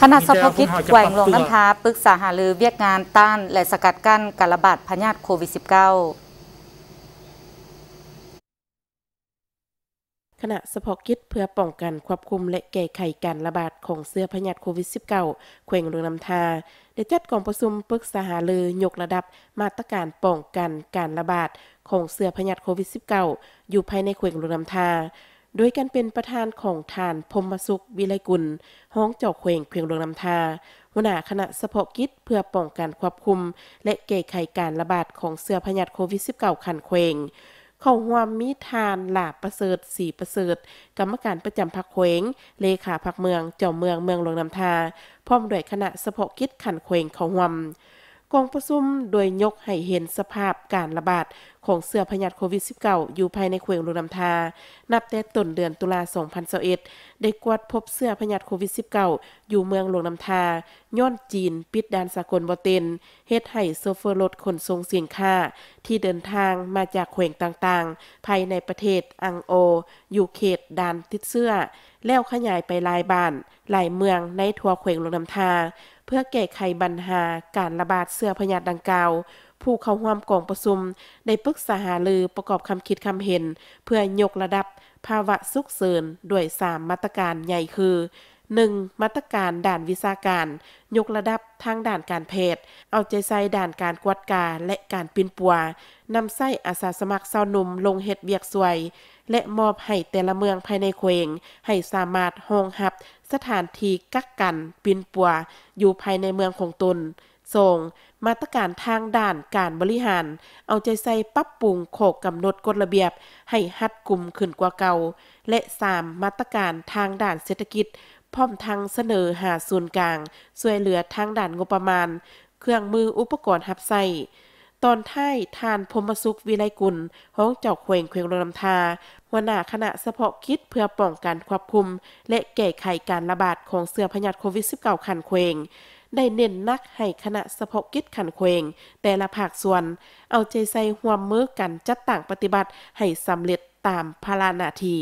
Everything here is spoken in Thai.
คณะสภกิจแหวงหลวงน้ำทา ปรึกษาหารือเวียกงานต้านและสกัดกั้นการระบาดพยาธิโควิด -19 คณะสภกิจเพื่อป้องกันควบคุมและแก้ไขการระบาดของเสื้อพยาธิโควิด -19 แขวงหลวงน้ำทา ได้จัดกองประชุมปรึกษาหารือยกระดับมาตรการป้องกันการระบาดของเสื้อพยาธิโควิด -19 อยู่ภายในแขวงหลวงน้ำทาโดยการเป็นประธานของทานพมสุขวิไลกุล ห้องเจาะเขวงเพียงหลวงลำทาหัวหน้าคณะสฉพาะกิจเพื่อป้องกันควบคุม และเก้ไขการระบาดของเสื้อพยาธิโควิด -19 ขันเขวงเข้าหวมมีทานหลาประเสริฐสีประเสริฐ กรรมการประจำพักเขวงเลขาพักเมืองเจ้าเมืองเมืองหลวงลำทาพร้อมด้วยคณะสฉพาะกิจขันเขวงเข้าหวมกองประชุมโดยยกให้เห็นสภาพการระบาดของเสื้อพยาธิโควิด -19 อยู่ภายในเขวงลุงน้ำทา นับแต่ต้นเดือนตุลา2021ได้กวดพบเสื้อพยาธิโควิด -19 อยู่เมืองลุงน้ำทา ย้อนจีนปิดด่านสากลบ่เต็นเฮ็ดให้โซเฟอร์รถขนส่งสินค้า ที่เดินทางมาจากเขวงต่างๆ ภายในประเทศอังโอ อยู่เขตด่านติดเสื้อ แล้วขยายไปลายบ้านหลายเมืองในทั่วเขวงลุงน้ำทาเพื่อแก้ไขปัญหาการระบาดเสื้อพยาธิดังกล่าว ผู้เข้าร่วมกองประชุม ได้ปรึกษาหารือประกอบคำคิดคำเห็น เพื่อ ยกระดับ ภาวะสุกเสริญด้วย 3มาตรการใหญ่คือ 1. มาตรการด่านวิชาการ ยกระดับทางด่านการแพทย์เอาใจใส่ด่านการกวดกาและการปินปัว นำไส้อาสาสมัครเศร้าหนุ่มลงเห็ดเบียกสวย และมอบให้แต่ละเมืองภายในเควงให้สามารถห้องหับ สถานที่กักกันปินปัวอยู่ภายในเมืองของตนส่งมาตรการทางด่านการบริหาร เอาใจใส่ปรับปรุงโขกกำหนดกฎระเบียบ ให้หัดกลุ่มขึ้นกว่าเก่า และ3มาตรการทางด่านเศรษฐกิจพร้อมทั้งเสนอหาส่วนกลางช่วยเหลือทางด้านงบประมาณ เครื่องมืออุปกรณ์หับใส่ตอนท้ายทานพมสุขวิไลกุล ห้องเจาะเขวงเขวงลำทาหัวหน้าคณะเฉพาะคิดเพื่อป้องกันควบคุม และแก้ไขการระบาดของเสื้อพยาธิโควิด -19 ขันเขวงได้เน้นนักให้คณะสภกิจขันเควง แต่ละภาคส่วน เอาใจใส่ห่วมมือกันจัดต่างปฏิบัติให้สำเร็จตามพารานาที